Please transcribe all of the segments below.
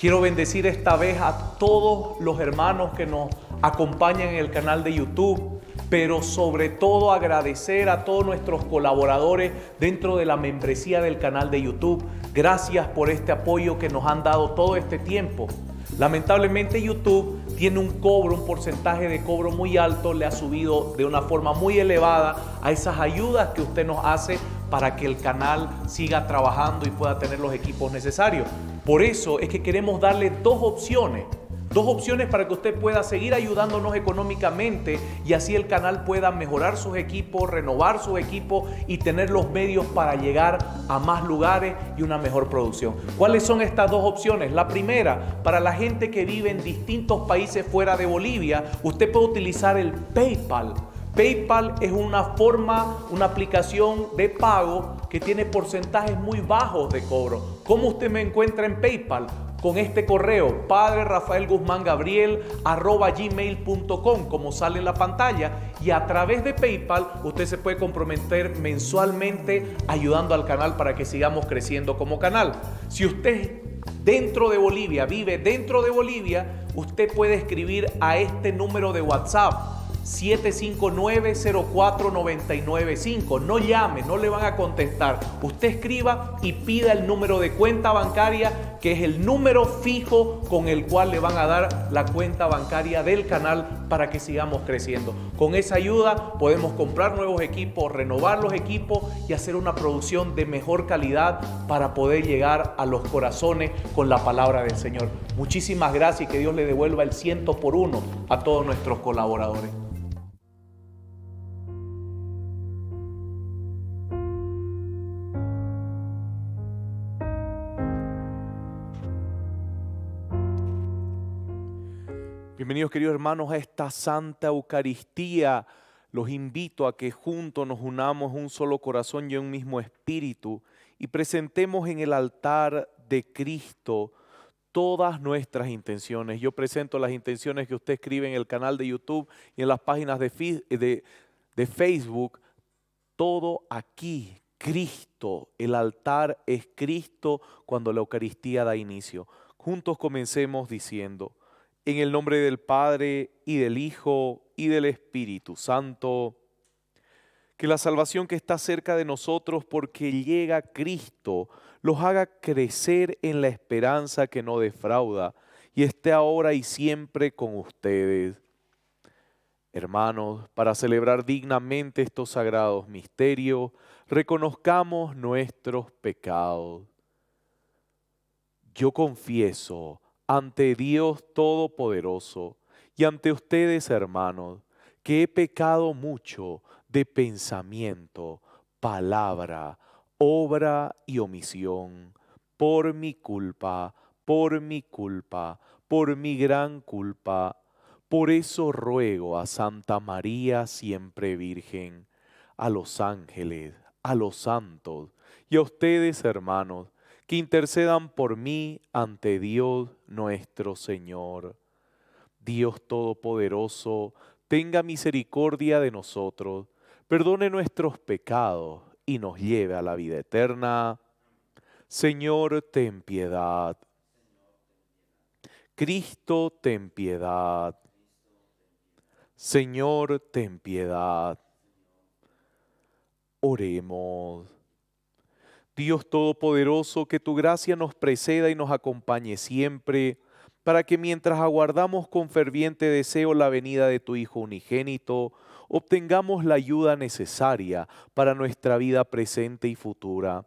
Quiero bendecir esta vez a todos los hermanos que nos acompañan en el canal de YouTube, pero sobre todo agradecer a todos nuestros colaboradores dentro de la membresía del canal de YouTube. Gracias por este apoyo que nos han dado todo este tiempo. Lamentablemente YouTube tiene un cobro, un porcentaje de cobro muy alto, le ha subido de una forma muy elevada a esas ayudas que usted nos hace para que el canal siga trabajando y pueda tener los equipos necesarios. Por eso es que queremos darle dos opciones. Dos opciones para que usted pueda seguir ayudándonos económicamente y así el canal pueda mejorar sus equipos, renovar sus equipos y tener los medios para llegar a más lugares y una mejor producción. ¿Cuáles son estas dos opciones? La primera, para la gente que vive en distintos países fuera de Bolivia, usted puede utilizar el PayPal. PayPal es una forma, una aplicación de pago que tiene porcentajes muy bajos de cobro. ¿Cómo usted me encuentra en PayPal? Con este correo, padre Rafael Guzmán Gabriel, arroba gmail.com, como sale en la pantalla. Y a través de PayPal, usted se puede comprometer mensualmente ayudando al canal para que sigamos creciendo como canal. Si usted dentro de Bolivia, vive dentro de Bolivia, usted puede escribir a este número de WhatsApp 759-04995. No llame, no le van a contestar. Usted escriba y pida el número de cuenta bancaria que es el número fijo con el cual le van a dar la cuenta bancaria del canal para que sigamos creciendo. Con esa ayuda podemos comprar nuevos equipos, renovar los equipos y hacer una producción de mejor calidad para poder llegar a los corazones con la palabra del Señor. Muchísimas gracias y que Dios le devuelva el ciento por uno a todos nuestros colaboradores. queridos hermanos a esta Santa Eucaristía. Los invito a que juntos nos unamos un solo corazón y un mismo espíritu y presentemos en el altar de Cristo todas nuestras intenciones. Yo presento las intenciones que usted escribe en el canal de YouTube y en las páginas de, de Facebook. Todo aquí, Cristo. El altar es Cristo cuando la Eucaristía da inicio. Juntos comencemos diciendo. En el nombre del Padre y del Hijo y del Espíritu Santo. Que la salvación que está cerca de nosotros porque llega Cristo los haga crecer en la esperanza que no defrauda y esté ahora y siempre con ustedes. Hermanos, para celebrar dignamente estos sagrados misterios, reconozcamos nuestros pecados. Yo confieso ante Dios Todopoderoso y ante ustedes, hermanos, que he pecado mucho de pensamiento, palabra, obra y omisión, por mi culpa, por mi culpa, por mi gran culpa. Por eso ruego a Santa María siempre Virgen, a los ángeles, a los santos y a ustedes, hermanos, que intercedan por mí ante Dios nuestro Señor. Dios Todopoderoso, tenga misericordia de nosotros, perdone nuestros pecados y nos lleve a la vida eterna. Señor, ten piedad. Cristo, ten piedad. Señor, ten piedad. Oremos. Dios Todopoderoso, que tu gracia nos preceda y nos acompañe siempre, para que mientras aguardamos con ferviente deseo la venida de tu Hijo unigénito, obtengamos la ayuda necesaria para nuestra vida presente y futura.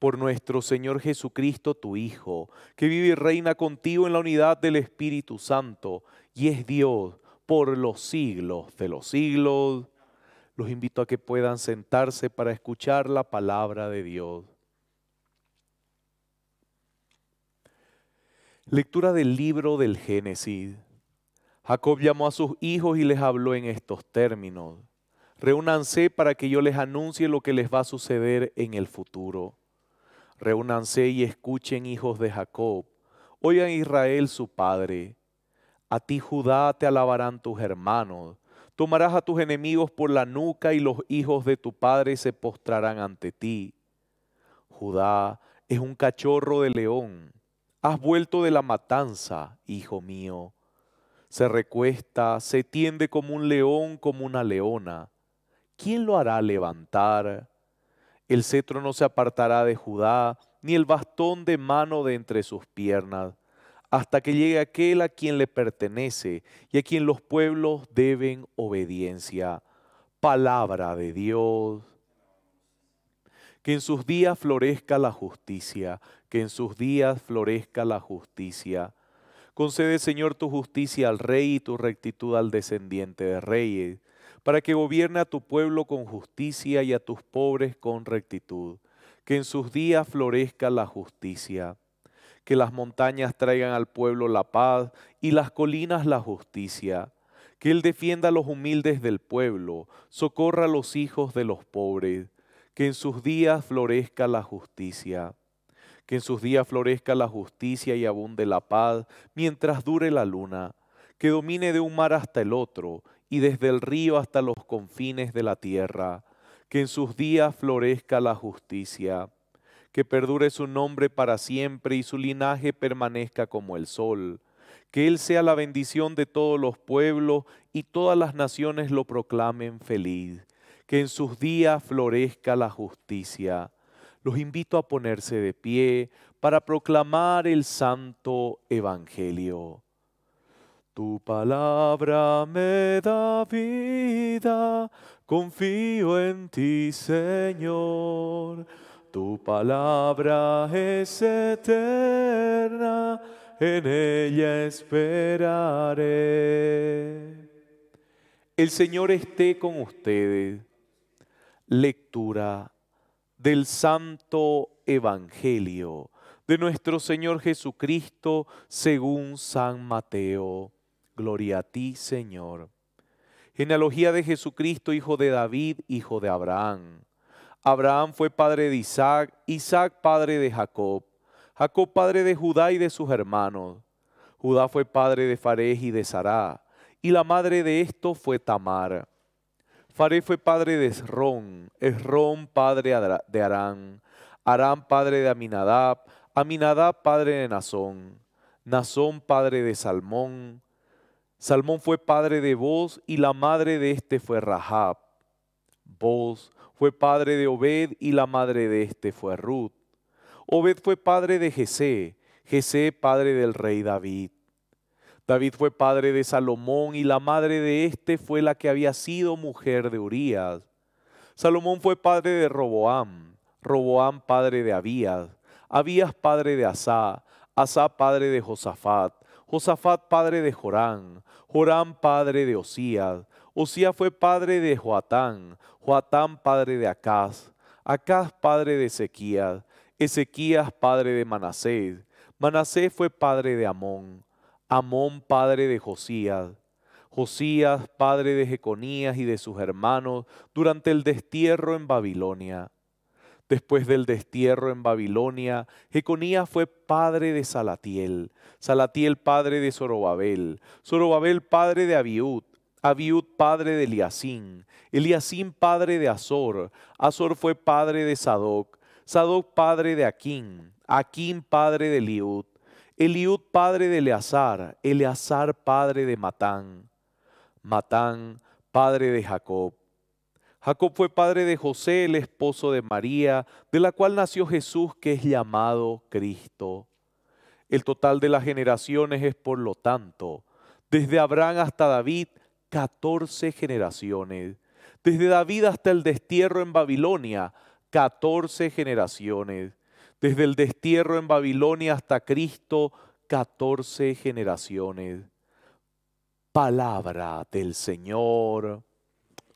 Por nuestro Señor Jesucristo, tu Hijo, que vive y reina contigo en la unidad del Espíritu Santo, y es Dios por los siglos de los siglos. Los invito a que puedan sentarse para escuchar la palabra de Dios. Lectura del libro del Génesis. Jacob llamó a sus hijos y les habló en estos términos. Reúnanse para que yo les anuncie lo que les va a suceder en el futuro. Reúnanse y escuchen, hijos de Jacob. Oigan Israel su padre. A ti Judá te alabarán tus hermanos Tomarás a tus enemigos por la nuca y los hijos de tu padre se postrarán ante ti. Judá es un cachorro de león. Has vuelto de la matanza, hijo mío. Se recuesta, se tiende como un león, como una leona. ¿Quién lo hará levantar? El cetro no se apartará de Judá, ni el bastón de mano de entre sus piernas hasta que llegue aquel a quien le pertenece y a quien los pueblos deben obediencia. Palabra de Dios. Que en sus días florezca la justicia, que en sus días florezca la justicia. Concede, Señor, tu justicia al rey y tu rectitud al descendiente de reyes, para que gobierne a tu pueblo con justicia y a tus pobres con rectitud. Que en sus días florezca la justicia que las montañas traigan al pueblo la paz y las colinas la justicia, que Él defienda a los humildes del pueblo, socorra a los hijos de los pobres, que en sus días florezca la justicia, que en sus días florezca la justicia y abunde la paz mientras dure la luna, que domine de un mar hasta el otro y desde el río hasta los confines de la tierra, que en sus días florezca la justicia que perdure su nombre para siempre y su linaje permanezca como el sol. Que Él sea la bendición de todos los pueblos y todas las naciones lo proclamen feliz. Que en sus días florezca la justicia. Los invito a ponerse de pie para proclamar el santo evangelio. Tu palabra me da vida, confío en ti, Señor. Tu palabra es eterna, en ella esperaré. El Señor esté con ustedes. Lectura del Santo Evangelio de nuestro Señor Jesucristo según San Mateo. Gloria a ti, Señor. Genealogía de Jesucristo, hijo de David, hijo de Abraham. Abraham fue padre de Isaac, Isaac padre de Jacob, Jacob padre de Judá y de sus hermanos. Judá fue padre de Farés y de Sará, y la madre de esto fue Tamar. Farés fue padre de Esrón, Esrón padre de Arán, Arán padre de Aminadab, Aminadab padre de Nazón, Nazón padre de Salmón. Salmón fue padre de Boz y la madre de este fue Rahab. Boz fue padre de Obed y la madre de este fue Ruth. Obed fue padre de Jesé, Jesé padre del rey David. David fue padre de Salomón y la madre de éste fue la que había sido mujer de Urías. Salomón fue padre de Roboam, Roboam padre de Abías, Abías padre de Asá, Asá padre de Josafat, Josafat padre de Jorán, Jorán padre de Osías, Usía fue padre de Joatán, Joatán padre de Acaz, Acaz padre de Ezequías, Ezequías padre de Manasés, Manasés fue padre de Amón, Amón padre de Josías, Josías padre de Jeconías y de sus hermanos durante el destierro en Babilonia. Después del destierro en Babilonia, Jeconías fue padre de Salatiel, Salatiel padre de Zorobabel, Zorobabel padre de Abiud, Abiud padre de Eliasín, Eliasín padre de Azor, Azor fue padre de Sadoc, Sadoc padre de Aquín, Aquín padre de Eliud, Eliud padre de Eleazar, Eleazar padre de Matán, Matán padre de Jacob. Jacob fue padre de José, el esposo de María, de la cual nació Jesús, que es llamado Cristo. El total de las generaciones es, por lo tanto, desde Abraham hasta David, 14 generaciones. Desde David hasta el destierro en Babilonia, 14 generaciones. Desde el destierro en Babilonia hasta Cristo, 14 generaciones. Palabra del Señor.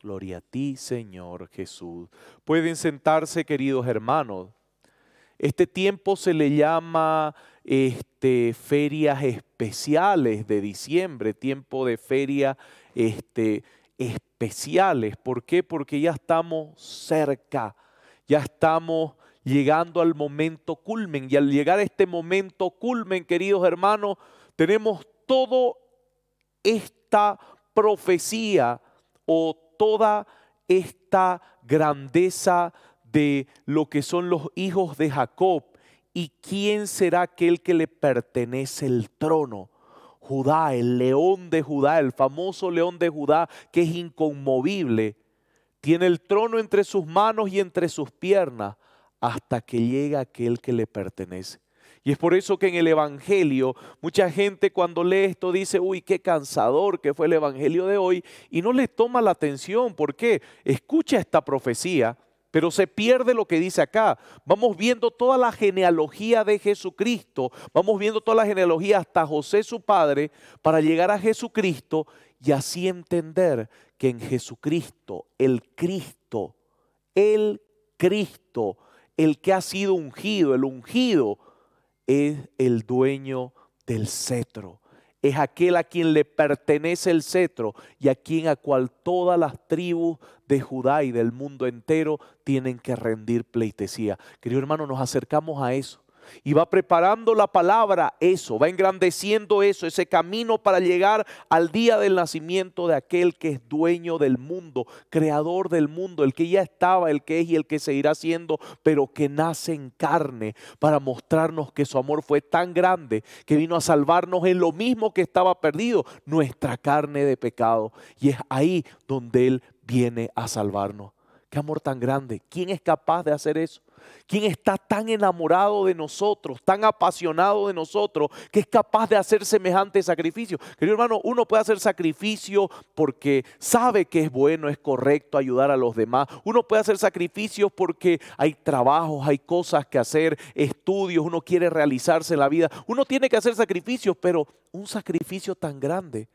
Gloria a ti, Señor Jesús. Pueden sentarse, queridos hermanos. Este tiempo se le llama este, ferias especiales de diciembre, tiempo de feria este, especiales. ¿Por qué? Porque ya estamos cerca, ya estamos llegando al momento culmen. Y al llegar a este momento culmen, queridos hermanos, tenemos toda esta profecía o toda esta grandeza de lo que son los hijos de Jacob ¿Y quién será aquel que le pertenece el trono? Judá, el león de Judá, el famoso león de Judá que es inconmovible, tiene el trono entre sus manos y entre sus piernas hasta que llega aquel que le pertenece. Y es por eso que en el Evangelio mucha gente cuando lee esto dice, uy, qué cansador que fue el Evangelio de hoy, y no le toma la atención. ¿Por qué? Escucha esta profecía pero se pierde lo que dice acá. Vamos viendo toda la genealogía de Jesucristo, vamos viendo toda la genealogía hasta José su padre para llegar a Jesucristo y así entender que en Jesucristo, el Cristo, el Cristo, el que ha sido ungido, el ungido, es el dueño del cetro, es aquel a quien le pertenece el cetro y a quien a cual todas las tribus de Judá y del mundo entero tienen que rendir pleitesía. Querido hermano, nos acercamos a eso y va preparando la palabra, eso, va engrandeciendo eso, ese camino para llegar al día del nacimiento de aquel que es dueño del mundo, creador del mundo, el que ya estaba, el que es y el que seguirá siendo, pero que nace en carne para mostrarnos que su amor fue tan grande que vino a salvarnos en lo mismo que estaba perdido, nuestra carne de pecado. Y es ahí donde Él viene a salvarnos. Qué amor tan grande. ¿Quién es capaz de hacer eso? ¿Quién está tan enamorado de nosotros, tan apasionado de nosotros, que es capaz de hacer semejante sacrificio? Querido hermano, uno puede hacer sacrificio porque sabe que es bueno, es correcto ayudar a los demás. Uno puede hacer sacrificios porque hay trabajos, hay cosas que hacer, estudios, uno quiere realizarse en la vida. Uno tiene que hacer sacrificios, pero un sacrificio tan grande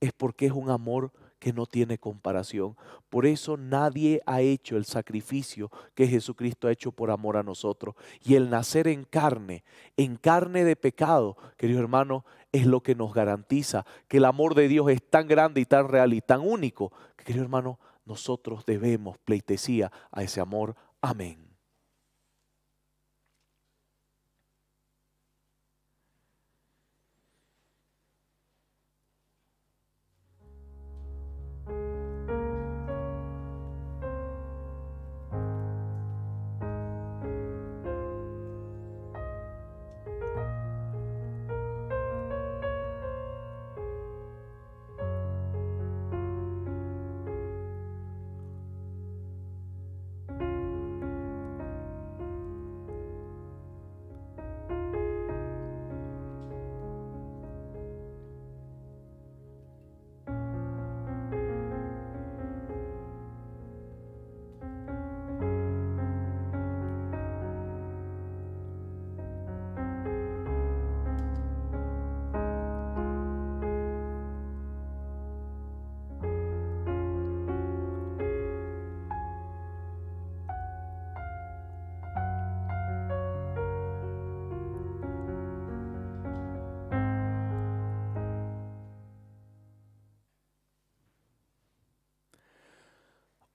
es porque es un amor que no tiene comparación. Por eso nadie ha hecho el sacrificio que Jesucristo ha hecho por amor a nosotros. Y el nacer en carne, en carne de pecado, querido hermano, es lo que nos garantiza que el amor de Dios es tan grande y tan real y tan único, que, querido hermano, nosotros debemos pleitesía a ese amor. Amén.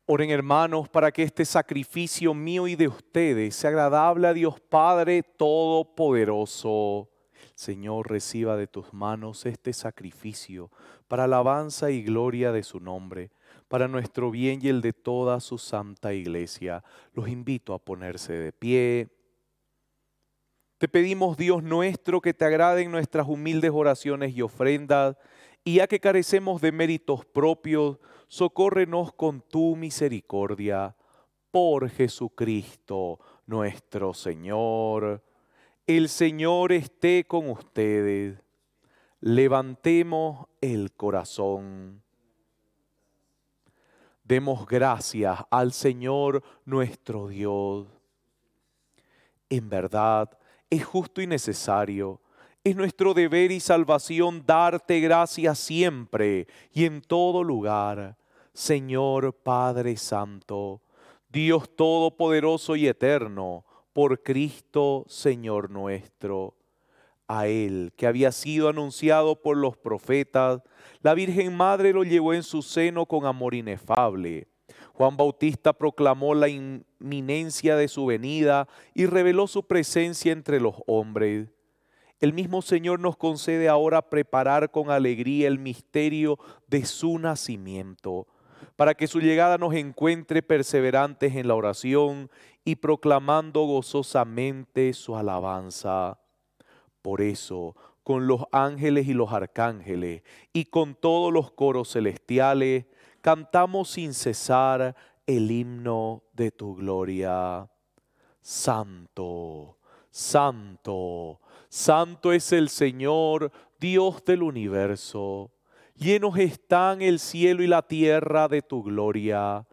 Oren hermanos para que este sacrificio mío y de ustedes sea agradable a Dios Padre Todopoderoso. Señor, reciba de tus manos este sacrificio para alabanza y gloria de su nombre, para nuestro bien y el de toda su santa iglesia. Los invito a ponerse de pie. Te pedimos, Dios nuestro, que te agraden nuestras humildes oraciones y ofrendas, y ya que carecemos de méritos propios, socórrenos con tu misericordia, por Jesucristo nuestro Señor. El Señor esté con ustedes. Levantemos el corazón. Demos gracias al Señor nuestro Dios. En verdad, es justo y necesario es nuestro deber y salvación darte gracias siempre y en todo lugar, Señor Padre Santo, Dios Todopoderoso y Eterno, por Cristo Señor nuestro. A Él, que había sido anunciado por los profetas, la Virgen Madre lo llevó en su seno con amor inefable. Juan Bautista proclamó la inminencia de su venida y reveló su presencia entre los hombres el mismo Señor nos concede ahora preparar con alegría el misterio de su nacimiento, para que su llegada nos encuentre perseverantes en la oración y proclamando gozosamente su alabanza. Por eso, con los ángeles y los arcángeles y con todos los coros celestiales, cantamos sin cesar el himno de tu gloria. Santo, santo, Santo es el Señor, Dios del universo. Llenos están el cielo y la tierra de tu gloria.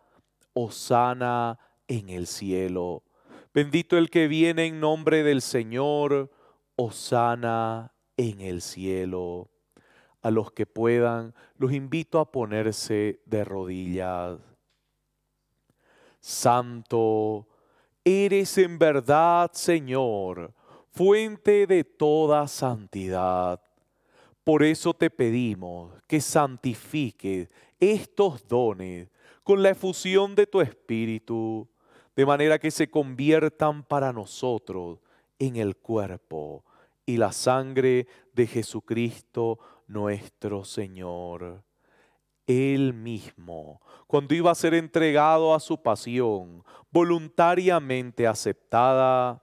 Osana en el cielo. Bendito el que viene en nombre del Señor. Osana en el cielo. A los que puedan, los invito a ponerse de rodillas. Santo, eres en verdad, Señor fuente de toda santidad. Por eso te pedimos que santifiques estos dones con la efusión de tu Espíritu, de manera que se conviertan para nosotros en el cuerpo y la sangre de Jesucristo nuestro Señor. Él mismo, cuando iba a ser entregado a su pasión, voluntariamente aceptada,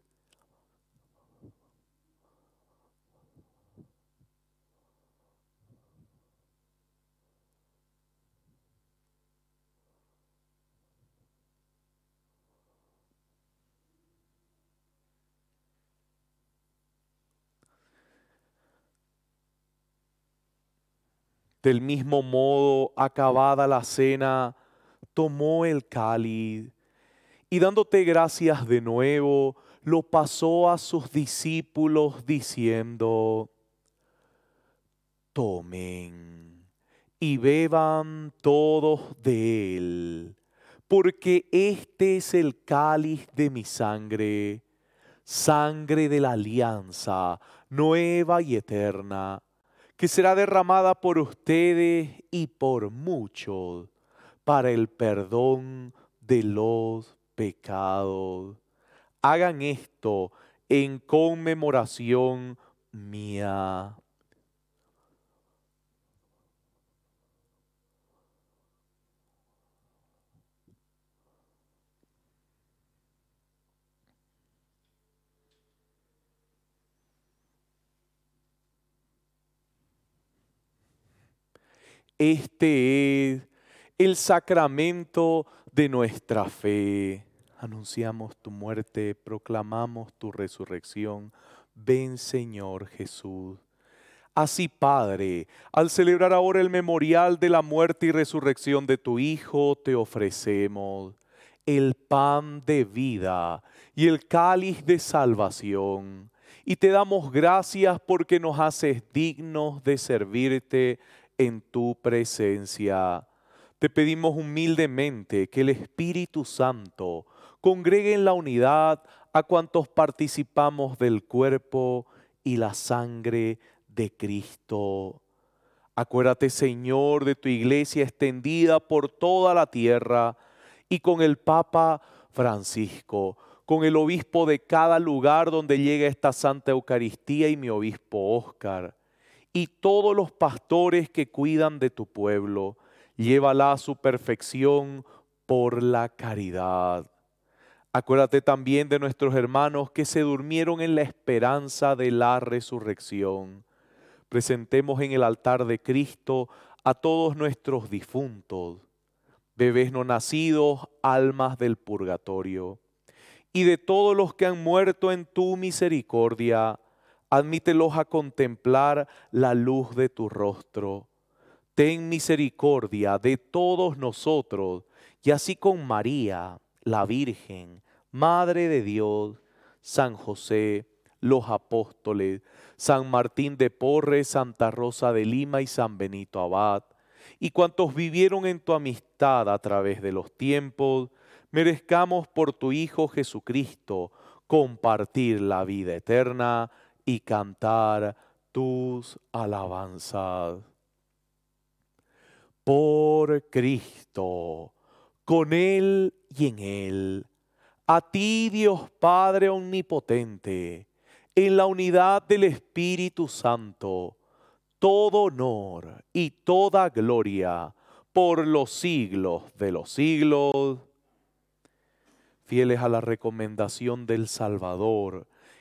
Del mismo modo, acabada la cena, tomó el cáliz y dándote gracias de nuevo, lo pasó a sus discípulos diciendo, tomen y beban todos de él, porque este es el cáliz de mi sangre, sangre de la alianza nueva y eterna que será derramada por ustedes y por muchos para el perdón de los pecados. Hagan esto en conmemoración mía. Este es el sacramento de nuestra fe. Anunciamos tu muerte, proclamamos tu resurrección. Ven Señor Jesús. Así, Padre, al celebrar ahora el memorial de la muerte y resurrección de tu Hijo, te ofrecemos el pan de vida y el cáliz de salvación. Y te damos gracias porque nos haces dignos de servirte en tu presencia. Te pedimos humildemente que el Espíritu Santo congregue en la unidad a cuantos participamos del cuerpo y la sangre de Cristo. Acuérdate, Señor, de tu iglesia extendida por toda la tierra y con el Papa Francisco, con el obispo de cada lugar donde llega esta Santa Eucaristía y mi obispo Óscar y todos los pastores que cuidan de tu pueblo. Llévala a su perfección por la caridad. Acuérdate también de nuestros hermanos que se durmieron en la esperanza de la resurrección. Presentemos en el altar de Cristo a todos nuestros difuntos, bebés no nacidos, almas del purgatorio, y de todos los que han muerto en tu misericordia admítelos a contemplar la luz de tu rostro. Ten misericordia de todos nosotros, y así con María, la Virgen, Madre de Dios, San José, los apóstoles, San Martín de Porres, Santa Rosa de Lima y San Benito Abad, y cuantos vivieron en tu amistad a través de los tiempos, merezcamos por tu Hijo Jesucristo compartir la vida eterna y cantar tus alabanzas. Por Cristo, con Él y en Él, a ti Dios Padre Omnipotente, en la unidad del Espíritu Santo, todo honor y toda gloria por los siglos de los siglos. Fieles a la recomendación del Salvador,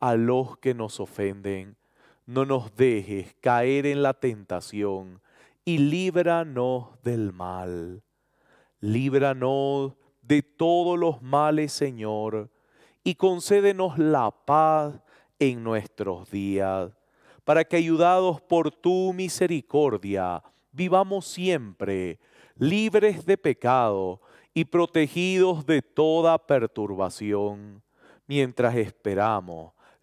a los que nos ofenden. No nos dejes caer en la tentación y líbranos del mal. Líbranos de todos los males, Señor, y concédenos la paz en nuestros días, para que ayudados por tu misericordia vivamos siempre libres de pecado y protegidos de toda perturbación, mientras esperamos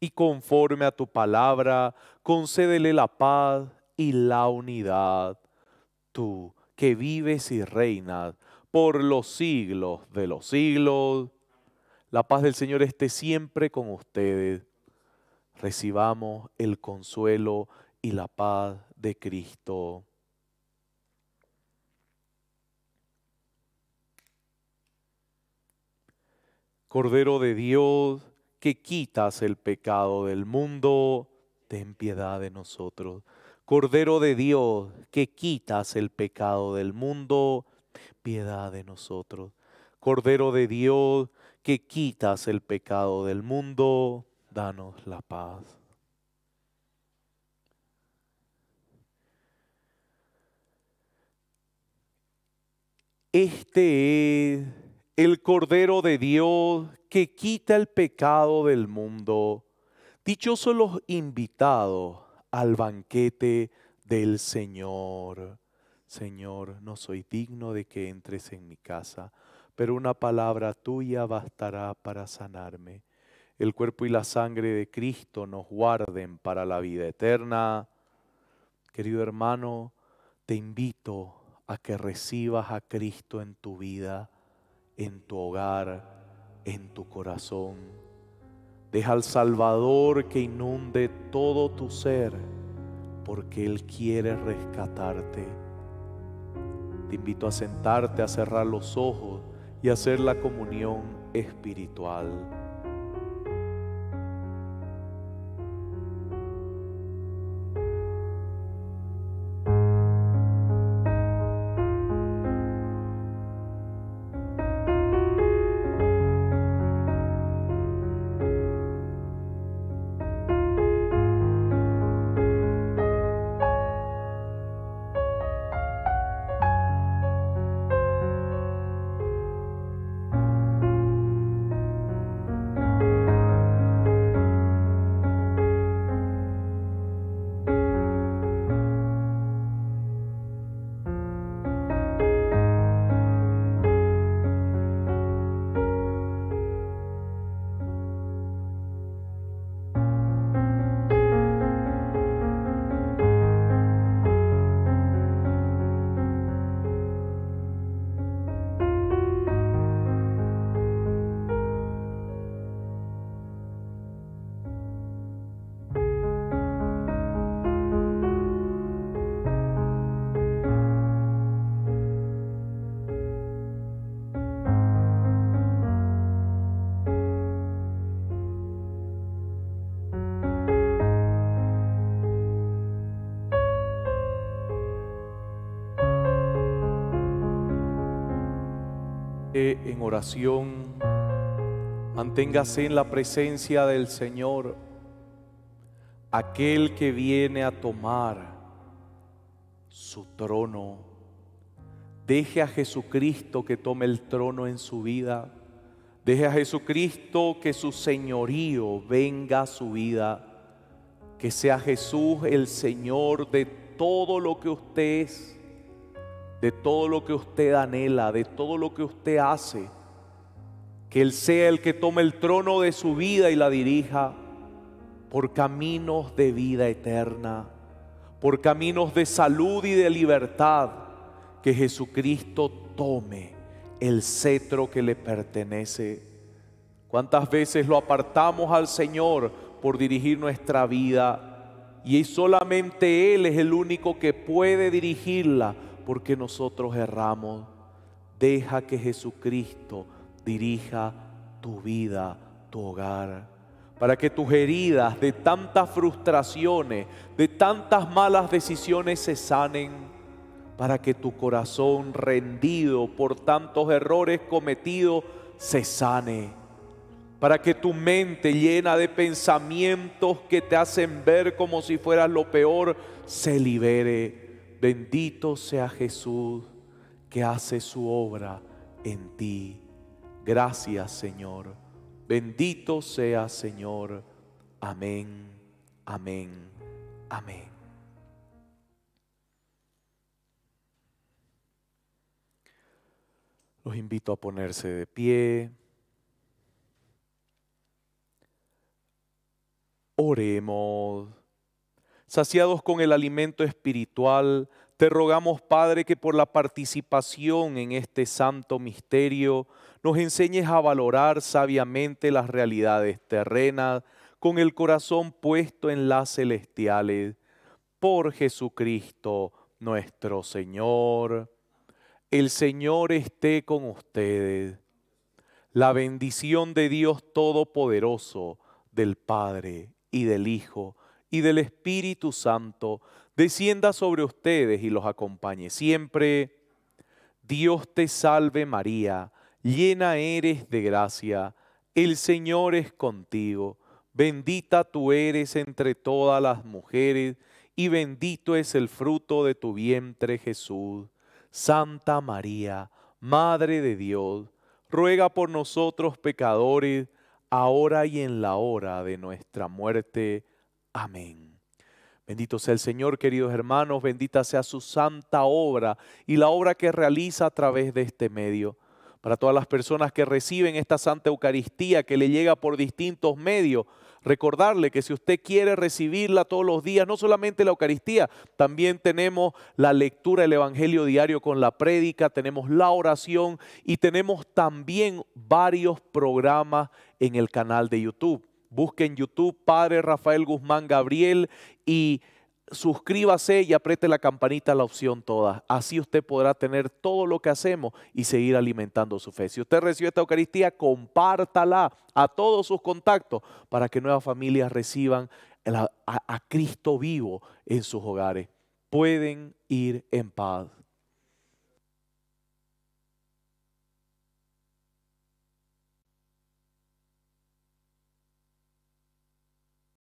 y conforme a tu palabra, concédele la paz y la unidad, tú que vives y reinas por los siglos de los siglos. La paz del Señor esté siempre con ustedes. Recibamos el consuelo y la paz de Cristo. Cordero de Dios, que quitas el pecado del mundo, ten piedad de nosotros. Cordero de Dios, que quitas el pecado del mundo, piedad de nosotros. Cordero de Dios, que quitas el pecado del mundo, danos la paz. Este es el Cordero de Dios que quita el pecado del mundo. Dichosos los invitados al banquete del Señor. Señor, no soy digno de que entres en mi casa, pero una palabra tuya bastará para sanarme. El cuerpo y la sangre de Cristo nos guarden para la vida eterna. Querido hermano, te invito a que recibas a Cristo en tu vida, en tu hogar, en tu corazón. Deja al Salvador que inunde todo tu ser, porque Él quiere rescatarte. Te invito a sentarte, a cerrar los ojos y a hacer la comunión espiritual. en oración. Manténgase en la presencia del Señor. Aquel que viene a tomar su trono. Deje a Jesucristo que tome el trono en su vida. Deje a Jesucristo que su señorío venga a su vida. Que sea Jesús el Señor de todo lo que usted es de todo lo que usted anhela, de todo lo que usted hace. Que Él sea el que tome el trono de su vida y la dirija por caminos de vida eterna, por caminos de salud y de libertad. Que Jesucristo tome el cetro que le pertenece. ¿Cuántas veces lo apartamos al Señor por dirigir nuestra vida? Y solamente Él es el único que puede dirigirla porque nosotros erramos. Deja que Jesucristo dirija tu vida, tu hogar, para que tus heridas de tantas frustraciones, de tantas malas decisiones se sanen, para que tu corazón rendido por tantos errores cometidos se sane, para que tu mente llena de pensamientos que te hacen ver como si fueras lo peor se libere Bendito sea Jesús que hace su obra en ti. Gracias Señor. Bendito sea Señor. Amén, amén, amén. Los invito a ponerse de pie. Oremos saciados con el alimento espiritual, te rogamos, Padre, que por la participación en este santo misterio nos enseñes a valorar sabiamente las realidades terrenas con el corazón puesto en las celestiales. Por Jesucristo nuestro Señor. El Señor esté con ustedes. La bendición de Dios Todopoderoso, del Padre y del Hijo y del Espíritu Santo descienda sobre ustedes y los acompañe siempre. Dios te salve María, llena eres de gracia, el Señor es contigo, bendita tú eres entre todas las mujeres, y bendito es el fruto de tu vientre Jesús. Santa María, Madre de Dios, ruega por nosotros pecadores, ahora y en la hora de nuestra muerte. Amén. Bendito sea el Señor, queridos hermanos, bendita sea su santa obra y la obra que realiza a través de este medio. Para todas las personas que reciben esta Santa Eucaristía que le llega por distintos medios, recordarle que si usted quiere recibirla todos los días, no solamente la Eucaristía, también tenemos la lectura del Evangelio diario con la prédica, tenemos la oración y tenemos también varios programas en el canal de YouTube. Busque en YouTube Padre Rafael Guzmán Gabriel y suscríbase y apriete la campanita la opción todas. Así usted podrá tener todo lo que hacemos y seguir alimentando su fe. Si usted recibió esta Eucaristía, compártala a todos sus contactos para que nuevas familias reciban a Cristo vivo en sus hogares. Pueden ir en paz.